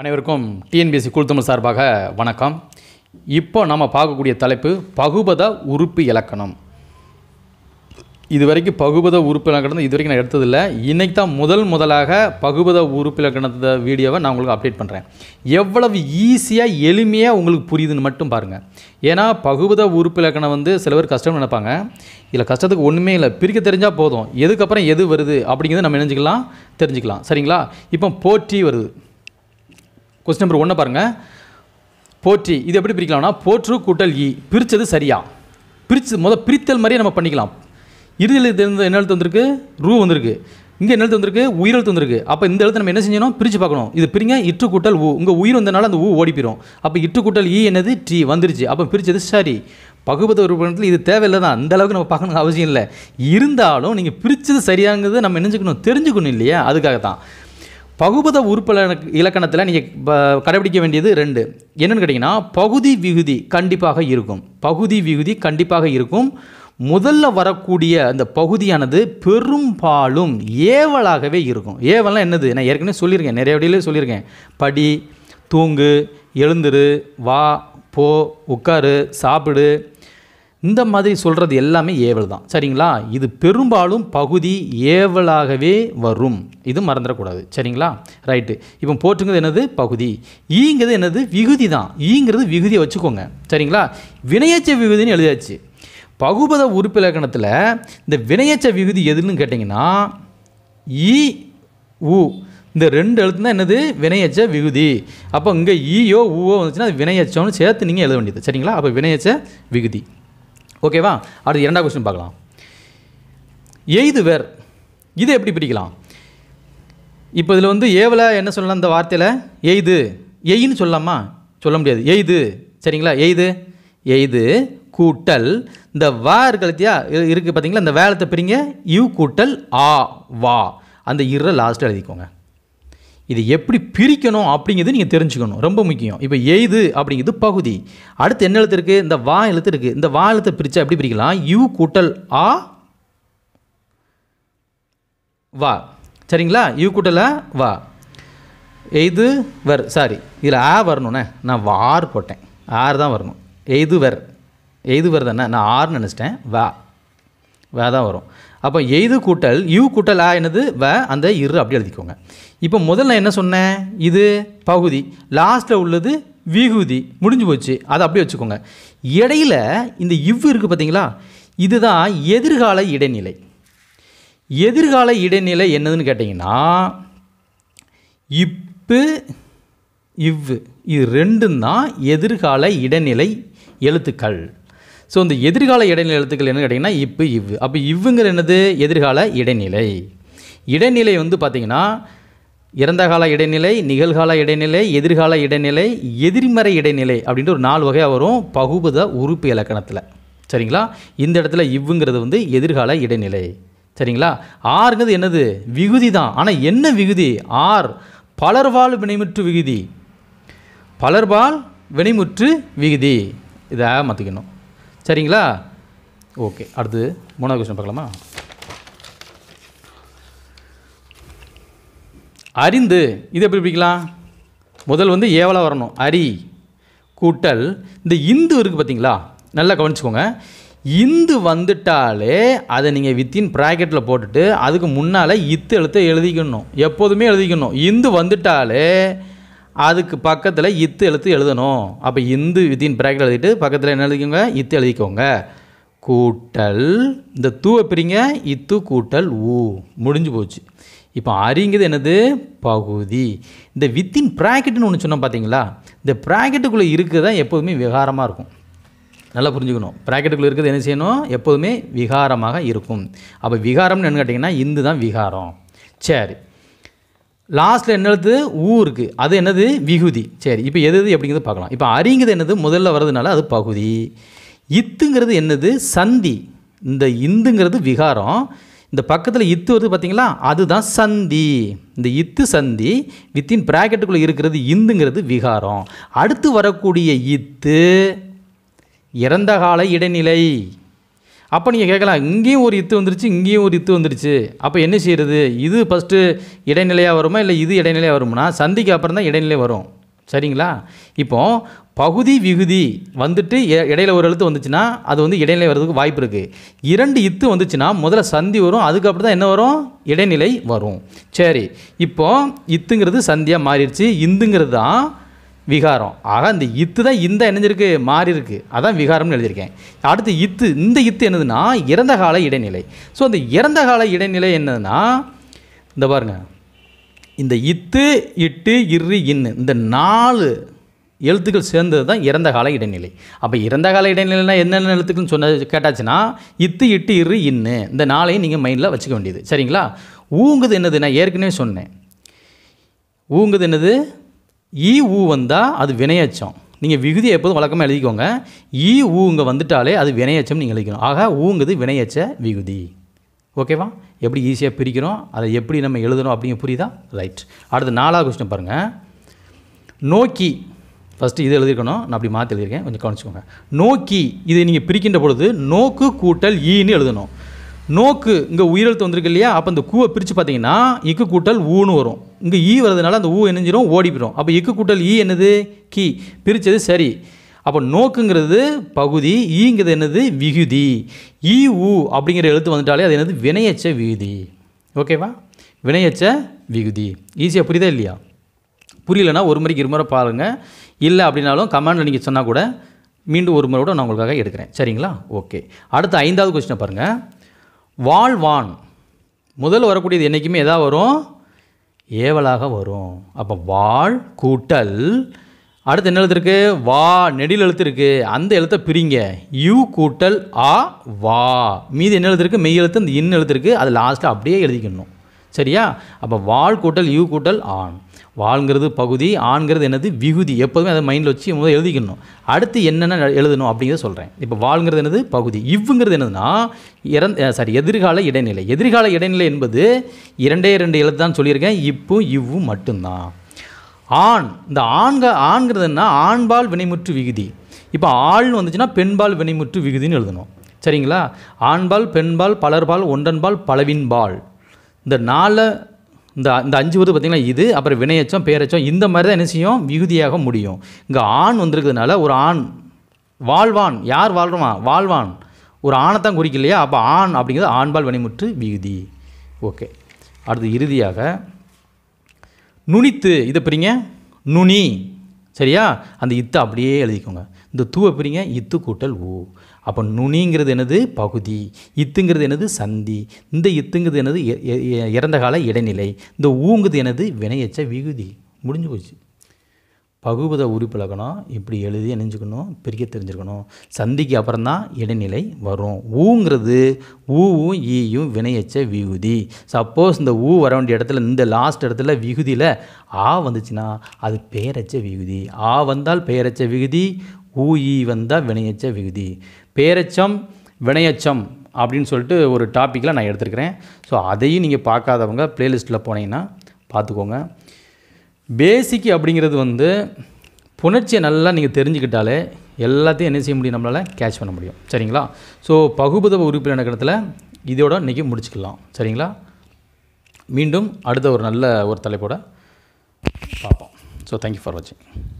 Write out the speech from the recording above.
அனைவருக்கும் டிஎன்பிஎஸ்சி குழுத்தமிழ் சார்பாக வணக்கம் இப்போ நம்ம பார்க்கக்கூடிய தலைப்பு பகுபத உறுப்பு இலக்கணம் இது வரைக்கும் பகுபத உறுப்பு இலக்கணம் இது வரைக்கும் நான் எடுத்ததில்லை இன்றைக்கி தான் முதல் முதலாக பகுபத உறுப்பு இலக்கணத்தை வீடியோவை நான் உங்களுக்கு அப்டேட் பண்ணுறேன் எவ்வளவு ஈஸியாக எளிமையாக உங்களுக்கு புரியுதுன்னு மட்டும் பாருங்கள் ஏன்னா பகுபத உறுப்பு இலக்கணம் வந்து சில பேர் கஷ்டம்னு நினைப்பாங்க இல்லை கஷ்டத்துக்கு ஒன்றுமே இல்லை பிரிக்க தெரிஞ்சால் போதும் எதுக்கப்புறம் எது வருது அப்படிங்கிறது நம்ம நினைஞ்சிக்கலாம் தெரிஞ்சுக்கலாம் சரிங்களா இப்போ போற்றி வருது கொஸ்டின் நம்பர் ஒன்று பாருங்கள் போற்றி இது எப்படி பிரிக்கலாம்னா போற்று கூட்டல் இ பிரித்தது சரியா பிரித்து மொதல் பிரித்தல் மாதிரியே நம்ம பண்ணிக்கலாம் இறுதியில் என்ன எழுத்து வந்திருக்கு ரூ வந்திருக்கு இங்கே என்ன எழுத்து வந்திருக்கு உயிரெழுத்து வந்திருக்கு அப்போ இந்த எழுத்து நம்ம என்ன செஞ்சோம் பிரித்து பார்க்கணும் இது பிரிங்க இட்டு கூட்டல் ஊ உங்கள் உயிர் வந்தனால அந்த ஊ ஓடி போயிடும் அப்போ இட்டு கூட்டல் ஈ என்னது டி வந்துருச்சு அப்போ பிரித்தது சரி பகுபத உறுப்பினத்தில் இது தேவையில்லை தான் அந்த அளவுக்கு நம்ம பார்க்கணும் அவசியம் இல்லை இருந்தாலும் நீங்கள் பிரித்தது சரியாங்கிறது நம்ம நினச்சிக்கணும் தெரிஞ்சுக்கணும் இல்லையா அதுக்காக தான் பகுபத உறுப்பில இலக்கணத்தில் நீங்கள் கடைபிடிக்க வேண்டியது ரெண்டு என்னென்னு கேட்டிங்கன்னா பகுதி விகுதி கண்டிப்பாக இருக்கும் பகுதி விகுதி கண்டிப்பாக இருக்கும் முதல்ல வரக்கூடிய அந்த பகுதியானது பெரும்பாலும் ஏவலாகவே இருக்கும் ஏவலாம் என்னது நான் ஏற்கனவே சொல்லியிருக்கேன் நிறைய வழியிலே சொல்லியிருக்கேன் படி தூங்கு எழுந்துரு வா போ உட்காரு சாப்பிடு இந்த மாதிரி சொல்கிறது எல்லாமே ஏவல் தான் சரிங்களா இது பெரும்பாலும் பகுதி ஏவலாகவே வரும் இது மறந்துடக்கூடாது சரிங்களா ரைட்டு இப்போ போட்டுங்கிறது என்னது பகுதி ஈங்கிறது என்னது விகுதி தான் ஈங்கிறது விகுதியை வச்சுக்கோங்க சரிங்களா வினையச்ச விகுதின்னு எழுதியாச்சு பகுபத உறுப்பிலக்கணத்தில் இந்த வினையச்ச விகுதி எதுன்னு கேட்டிங்கன்னா இ உ இந்த ரெண்டு எழுத்து தான் என்னது வினையச்ச விகுதி அப்போ இங்கே ஈயோ ஊவோ வந்துச்சுன்னா அது வினையச்சோன்னு சேர்த்து நீங்கள் எழுத வேண்டியது சரிங்களா அப்போ வினையச்ச விகுதி ஓகேவா அடுத்து இரண்டாவது கொஸ்டின் பார்க்கலாம் எய்து வேர் இதை எப்படி பிடிக்கலாம் இப்போ இதில் வந்து ஏவில் என்ன சொல்லலாம் இந்த வார்த்தையில் எய்து எய்ன்னு சொல்லலாமா சொல்ல முடியாது எய்து சரிங்களா எய்து எய்து கூட்டல் இந்த வா இருக்கலத்தியா இருக்குது பார்த்தீங்களா இந்த வேலத்தை பிரிங்க யூ கூட்டல் ஆ வா அந்த இற லாஸ்ட்டு எழுதிக்கோங்க இது எப்படி பிரிக்கணும் அப்படிங்கிறது நீங்கள் தெரிஞ்சுக்கணும் ரொம்ப முக்கியம் இப்போ எய்து அப்படிங்கிறது பகுதி அடுத்து என்ன எழுத்து இருக்குது இந்த வா எழுத்து இருக்குது இந்த வா எழுத்தை பிரித்தா எப்படி பிரிக்கலாம் யூ கூட்டல் ஆ வா சரிங்களா யூ கூட்டலா வா எய்து வர் சாரி இதில் ஆ வரணுண்ணே நான் வார் போட்டேன் ஆர் தான் வரணும் எய்து வர் எய்து வர் நான் ஆர்னு நினச்சிட்டேன் வா வா தான் வரும் அப்போ எய்து கூட்டல் யூ கூட்டல் ஆ என்னது வ அந்த இரு அப்படி எழுதிக்கோங்க இப்போ முதல்ல என்ன சொன்னேன் இது பகுதி லாஸ்ட்டில் உள்ளது விகுதி முடிஞ்சு போச்சு அதை அப்படியே வச்சுக்கோங்க இடையில் இந்த இவ் இருக்குது பார்த்தீங்களா இதுதான் எதிர்கால இடைநிலை எதிர்கால இடைநிலை என்னதுன்னு கேட்டிங்கன்னா இப்பு இவ் இது ரெண்டும் தான் எதிர்கால இடைநிலை எழுத்துக்கள் ஸோ இந்த எதிர்கால இடைநிலை எழுத்துக்கள் என்ன கேட்டிங்கன்னா இப்போ இவ்வு அப்போ இவ்வுங்கிற என்னது எதிர்கால இடைநிலை இடைநிலை வந்து பார்த்திங்கன்னா இறந்த கால இடைநிலை நிகழ்கால இடைநிலை எதிர்கால இடைநிலை எதிர்மறை இடைநிலை அப்படின்ட்டு ஒரு நாலு வகையாக வரும் பகுபத உறுப்பு இலக்கணத்தில் சரிங்களா இந்த இடத்துல இவ்வுங்கிறது வந்து எதிர்கால இடைநிலை சரிங்களா ஆறுங்கிறது என்னது விகுதி தான் ஆனால் என்ன விகுதி ஆர் பலர்வால் வினைமுற்று விகுதி பலர்பால் வினைமுற்று விகுதி இதை மாற்றிக்கணும் சரிங்களா ஓகே அடுத்து மூணாவது கொஸ்டின் பார்க்கலாமா அறிந்து இது எப்படி பிடிக்கலாம் முதல் வந்து ஏவலாக வரணும் அரி கூட்டல் இந்த இந்து இருக்குது பார்த்தீங்களா நல்லா கவனிச்சுக்கோங்க இந்து வந்துட்டாலே அதை நீங்கள் வித்தின் ப்ராக்கெட்டில் போட்டுட்டு அதுக்கு முன்னால் இத்து எழுத்தை எழுதிக்கணும் எப்போதுமே எழுதிக்கணும் இந்து வந்துட்டாலே அதுக்கு பக்கத்தில் இத்து எழுத்து எழுதணும் அப்போ இந்து வித்தின் ப்ராக்கெட் எழுதிட்டு பக்கத்தில் என்ன எழுதிக்கோங்க இத்து எழுதிக்கோங்க கூட்டல் இந்த தூவை பிரிங்க இத்து கூட்டல் ஊ முடிஞ்சு போச்சு இப்போ அறிங்கிறது என்னது பகுதி இந்த வித்தின் ப்ராக்கெட்டுன்னு ஒன்று சொன்னோம் பார்த்தீங்களா இந்த ப்ராக்கெட்டுக்குள்ளே இருக்க தான் எப்போதுமே விகாரமாக இருக்கும் நல்லா புரிஞ்சுக்கணும் ப்ராக்கெட்டுக்குள்ளே இருக்கிறது என்ன செய்யணும் எப்போதுமே விகாரமாக இருக்கும் அப்போ விகாரம்னு என்ன கேட்டிங்கன்னா இந்து தான் விகாரம் சரி லாஸ்ட்டில் என்னது ஊ இருக்குது அது என்னது விகுதி சரி இப்போ எது எது எப்படிங்கிறது பார்க்கலாம் இப்போ அறிங்கிறது என்னது முதல்ல வர்றதுனால அது பகுதி இத்துங்கிறது என்னது சந்தி இந்த இந்துங்கிறது விகாரம் இந்த பக்கத்தில் இத்து வருது பார்த்திங்களா அதுதான் சந்தி இந்த இத்து சந்தி வித்தின் ப்ராக்கெட்டுக்குள்ளே இருக்கிறது இந்துங்கிறது விகாரம் அடுத்து வரக்கூடிய இத்து இறந்த கால இடைநிலை அப்போ நீங்கள் கேட்கலாம் இங்கேயும் ஒரு இத்து வந்துருச்சு இங்கேயும் ஒரு இத்து வந்துருச்சு அப்போ என்ன செய்கிறது இது ஃபஸ்ட்டு இடைநிலையாக வருமா இல்லை இது இடைநிலையாக வருமா சந்திக்கு அப்புறம் தான் இடைநிலை வரும் சரிங்களா இப்போ பகுதி விகுதி வந்துட்டு இடையில ஒரு எழுத்து வந்துச்சுன்னா அது வந்து இடைநிலை வர்றதுக்கு வாய்ப்பு இருக்குது இரண்டு இத்து வந்துச்சுன்னா முதல்ல சந்தி வரும் அதுக்கப்புறம் தான் என்ன வரும் இடைநிலை வரும் சரி இப்போது இத்துங்கிறது சந்தியாக மாறிடுச்சு இந்துங்கிறது தான் விகாரம் ஆக அந்த இத்து தான் இந்த இணைஞ்சிருக்கு மாறி இருக்கு அதான் விகாரம்னு எழுதியிருக்கேன் அடுத்து இத்து இந்த இத்து என்னதுன்னா இறந்த கால இடைநிலை ஸோ அந்த இறந்த கால இடைநிலை என்னதுன்னா இந்த பாருங்கள் இந்த இத்து இட்டு இரு இன்னு இந்த நாலு எழுத்துக்கள் சேர்ந்தது தான் இறந்த கால இடைநிலை அப்போ இறந்த கால இடைநிலைனா என்னென்ன எழுத்துக்கள்னு சொன்ன கேட்டாச்சுன்னா இத்து இட்டு இரு இன்னு இந்த நாளையும் நீங்கள் மைண்டில் வச்சுக்க வேண்டியது சரிங்களா ஊங்குது என்னது நான் ஏற்கனவே சொன்னேன் ஊங்குது என்னது ஈ ஊ வந்தால் அது வினையச்சம் நீங்கள் விகுதியை எப்போதும் வழக்கமாக எழுதிக்கோங்க ஈ ஊங்க வந்துட்டாலே அது வினையச்சம் நீங்கள் எழுதிக்கணும் ஆக ஊங்குது வினையச்ச விகுதி ஓகேவா எப்படி ஈஸியாக பிரிக்கிறோம் அதை எப்படி நம்ம எழுதணும் அப்படிங்க புரியுதா ரைட் அடுத்து நாலாவது கொஸ்டின் பாருங்கள் நோக்கி ஃபஸ்ட்டு இது எழுதிருக்கணும் நான் அப்படி மாற்றி எழுதியிருக்கேன் கொஞ்சம் கவனிச்சுக்கோங்க நோக்கி இதை நீங்கள் பிரிக்கின்ற பொழுது நோக்கு கூட்டல் ஈன்னு எழுதணும் நோக்கு இங்கே உயிரெழுத்து வந்திருக்கு இல்லையா அப்போ இந்த கூவை பிரித்து பார்த்தீங்கன்னா இக்கு கூட்டல் ஊன்னு வரும் இங்கே ஈ வரதுனால அந்த ஊ என்னஞ்சிரும் ஓடி போயிடும் அப்போ இக்கு கூட்டல் ஈ என்னது கீ பிரித்தது சரி அப்போ நோக்குங்கிறது பகுதி ஈங்கிறது என்னது விகுதி ஈ ஊ அப்படிங்கிற எழுத்து வந்துட்டாலே அது என்னது வினையச்ச விகுதி ஓகேவா வினையச்ச விகுதி ஈஸியாக புரியுதா இல்லையா புரியலனா ஒரு முறைக்கு இருமுறை பாருங்கள் இல்லை அப்படின்னாலும் கமாண்டில் நீங்கள் சொன்னால் கூட மீண்டும் ஒரு முறை கூட நான் உங்களுக்காக எடுக்கிறேன் சரிங்களா ஓகே அடுத்த ஐந்தாவது கொஸ்டினை பாருங்கள் வாழ்வான் முதல் வரக்கூடியது என்றைக்குமே எதா வரும் ஏவலாக வரும் அப்போ வாழ் கூட்டல் அடுத்து என்ன எழுத்துருக்கு வா நெடில் எழுத்து இருக்குது அந்த எழுத்தை பிரிங்க யூ கூட்டல் ஆ வா மீது என்ன எழுத்துருக்கு மெய் எழுத்து அந்த இன் எழுத்துருக்கு அது லாஸ்ட்டாக அப்படியே எழுதிக்கணும் சரியா அப்போ வாழ் கூட்டல் யூ கூட்டல் ஆன் வாழ்கிறது பகுதி ஆண்கிறது என்னது விகுதி எப்போதுமே அதை மைண்டில் வச்சு முதல் எழுதிக்கணும் அடுத்து என்னென்ன எழுதணும் அப்படிங்கிறத சொல்கிறேன் இப்போ வாழ்ங்கிறது என்னது பகுதி இவ்வுங்கிறது என்னதுன்னா இறந்த சாரி எதிர்கால இடைநிலை எதிர்கால இடைநிலை என்பது இரண்டே இரண்டு எழுத்து தான் சொல்லியிருக்கேன் இப்பும் இவ்வும் மட்டும்தான் ஆண் இந்த ஆண்க ஆண்கிறதுன்னா ஆண்பால் வினைமுற்று விகுதி இப்போ ஆள்னு வந்துச்சுன்னா பெண்பால் வினைமுற்று விகுதின்னு எழுதணும் சரிங்களா ஆண்பால் பெண்பால் பலர்பால் ஒன்றன்பால் பலவின்பால் இந்த நாலு இந்த இந்த அஞ்சு வந்து பார்த்திங்கன்னா இது அப்புறம் வினையச்சம் பேரச்சம் இந்த மாதிரி தான் என்ன செய்யும் விகுதியாக முடியும் இங்கே ஆண் வந்திருக்கிறதுனால ஒரு ஆண் வாழ்வான் யார் வாழ்கிறோமா வாழ்வான் ஒரு ஆணை தான் குறிக்கலையா அப்போ ஆண் அப்படிங்கிறது ஆண்பால் வினைமுற்று விகுதி ஓகே அடுத்து இறுதியாக நுனித்து இதை பிரிங்க நுனி சரியா அந்த இத்தை அப்படியே எழுதிக்கோங்க இந்த தூவை பிரிங்க இத்து கூட்டல் ஊ அப்போ நுனிங்கிறது எனது பகுதி இத்துங்கிறது எனது சந்தி இந்த இத்துங்கிறது எனது இறந்த கால இடைநிலை இந்த ஊங்குது எனது வினையச்ச விகுதி முடிஞ்சு போச்சு பகுபத உறுப்பிலக்கணம் இப்படி எழுதி அணிஞ்சிக்கணும் பிரிக்க தெரிஞ்சுக்கணும் சந்திக்கு அப்புறம் தான் இடைநிலை வரும் ஊங்கிறது ஊவும் ஈயும் வினையச்ச விகுதி சப்போஸ் இந்த ஊ வர வேண்டிய இடத்துல இந்த லாஸ்ட் இடத்துல விகுதியில் ஆ வந்துச்சுன்னா அது பெயரச்ச விகுதி ஆ வந்தால் பெயரச்ச விகுதி ஊ ஈ வந்தால் வினையச்ச விகுதி பேரச்சம் வினையச்சம் அப்படின்னு சொல்லிட்டு ஒரு டாப்பிக்கில் நான் எடுத்துருக்கிறேன் ஸோ அதையும் நீங்கள் பார்க்காதவங்க ப்ளேலிஸ்ட்டில் போனீங்கன்னா பார்த்துக்கோங்க பேசிக் அப்படிங்கிறது வந்து புணர்ச்சியை நல்லா நீங்கள் தெரிஞ்சுக்கிட்டாலே எல்லாத்தையும் என்ன செய்ய முடியும் நம்மளால் கேட்ச் பண்ண முடியும் சரிங்களா ஸோ பகுபதவ உறுப்பினர் கணத்தில் இதோட இன்றைக்கி முடிச்சுக்கலாம் சரிங்களா மீண்டும் அடுத்த ஒரு நல்ல ஒரு தலைப்போட பார்ப்போம் ஸோ தேங்க்யூ ஃபார் வாட்சிங்